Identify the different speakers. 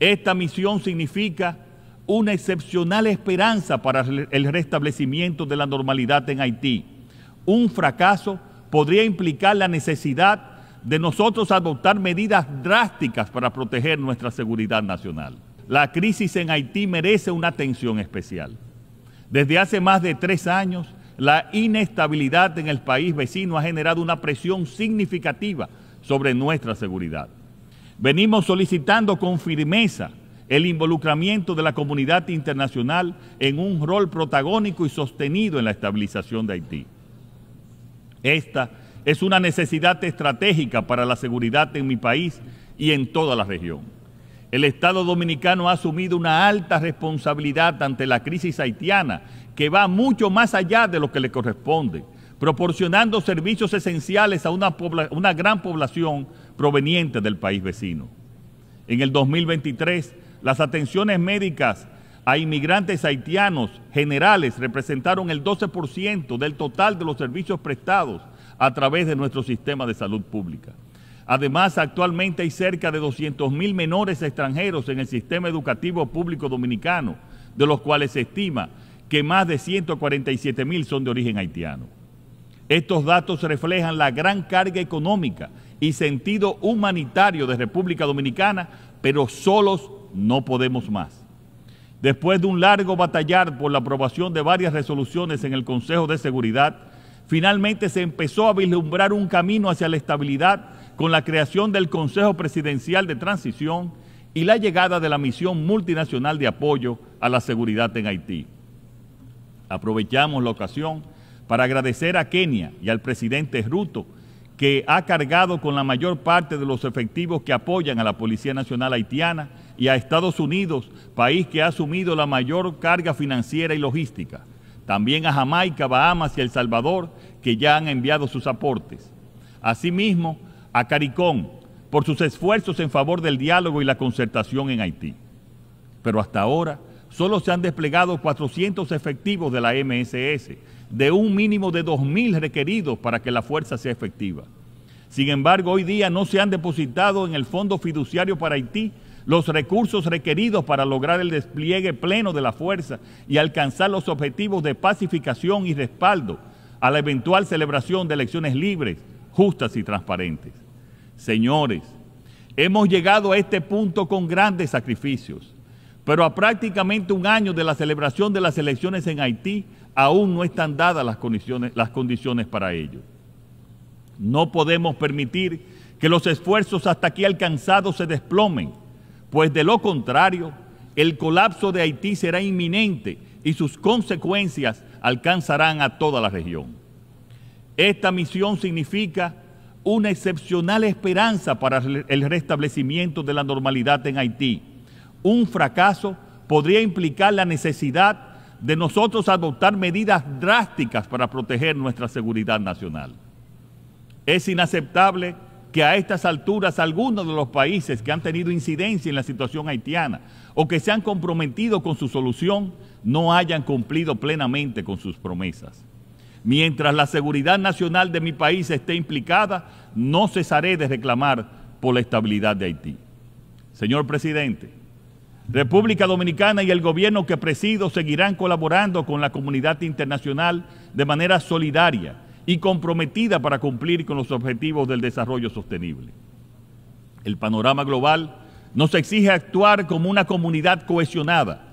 Speaker 1: Esta misión significa una excepcional esperanza para el restablecimiento de la normalidad en Haití. Un fracaso podría implicar la necesidad de nosotros adoptar medidas drásticas para proteger nuestra seguridad nacional. La crisis en Haití merece una atención especial. Desde hace más de tres años, la inestabilidad en el país vecino ha generado una presión significativa sobre nuestra seguridad. Venimos solicitando con firmeza el involucramiento de la comunidad internacional en un rol protagónico y sostenido en la estabilización de Haití. Esta es una necesidad estratégica para la seguridad en mi país y en toda la región. El Estado dominicano ha asumido una alta responsabilidad ante la crisis haitiana que va mucho más allá de lo que le corresponde proporcionando servicios esenciales a una, gran población proveniente del país vecino. En el 2023, las atenciones médicas a inmigrantes haitianos generales representaron el 12% del total de los servicios prestados a través de nuestro sistema de salud pública. Además, actualmente hay cerca de 200.000 menores extranjeros en el sistema educativo público dominicano, de los cuales se estima que más de 147.000 son de origen haitiano. Estos datos reflejan la gran carga económica y sentido humanitario de República Dominicana, pero solos no podemos más. Después de un largo batallar por la aprobación de varias resoluciones en el Consejo de Seguridad, finalmente se empezó a vislumbrar un camino hacia la estabilidad con la creación del Consejo Presidencial de Transición y la llegada de la misión multinacional de apoyo a la seguridad en Haití. Aprovechamos la ocasión para agradecer a Kenia y al presidente Ruto, que ha cargado con la mayor parte de los efectivos que apoyan a la Policía Nacional Haitiana y a Estados Unidos, país que ha asumido la mayor carga financiera y logística. También a Jamaica, Bahamas y El Salvador, que ya han enviado sus aportes. Asimismo, a CARICOM, por sus esfuerzos en favor del diálogo y la concertación en Haití. Pero hasta ahora, solo se han desplegado 400 efectivos de la MSS, de un mínimo de 2.000 requeridos para que la fuerza sea efectiva. Sin embargo, hoy día no se han depositado en el Fondo Fiduciario para Haití los recursos requeridos para lograr el despliegue pleno de la fuerza y alcanzar los objetivos de pacificación y respaldo a la eventual celebración de elecciones libres, justas y transparentes. Señores, hemos llegado a este punto con grandes sacrificios pero a prácticamente un año de la celebración de las elecciones en Haití, aún no están dadas las condiciones, las condiciones para ello. No podemos permitir que los esfuerzos hasta aquí alcanzados se desplomen, pues de lo contrario, el colapso de Haití será inminente y sus consecuencias alcanzarán a toda la región. Esta misión significa una excepcional esperanza para el restablecimiento de la normalidad en Haití un fracaso podría implicar la necesidad de nosotros adoptar medidas drásticas para proteger nuestra seguridad nacional. Es inaceptable que a estas alturas algunos de los países que han tenido incidencia en la situación haitiana o que se han comprometido con su solución no hayan cumplido plenamente con sus promesas. Mientras la seguridad nacional de mi país esté implicada, no cesaré de reclamar por la estabilidad de Haití. Señor presidente, República Dominicana y el gobierno que presido seguirán colaborando con la comunidad internacional de manera solidaria y comprometida para cumplir con los objetivos del desarrollo sostenible. El panorama global nos exige actuar como una comunidad cohesionada